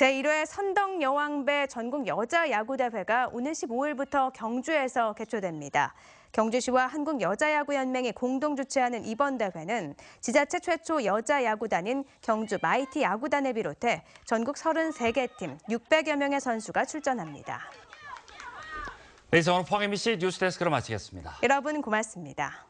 제1회 선덕여왕배 전국 여자야구대회가 오는 15일부터 경주에서 개최됩니다. 경주시와 한국여자야구연맹이 공동 주최하는 이번 대회는 지자체 최초 여자야구단인 경주 마이티 야구단을 비롯해 전국 33개 팀 600여 명의 선수가 출전합니다. 네, 이상 오늘 포항 m 씨 뉴스데스크로 마치겠습니다. 여러분 고맙습니다.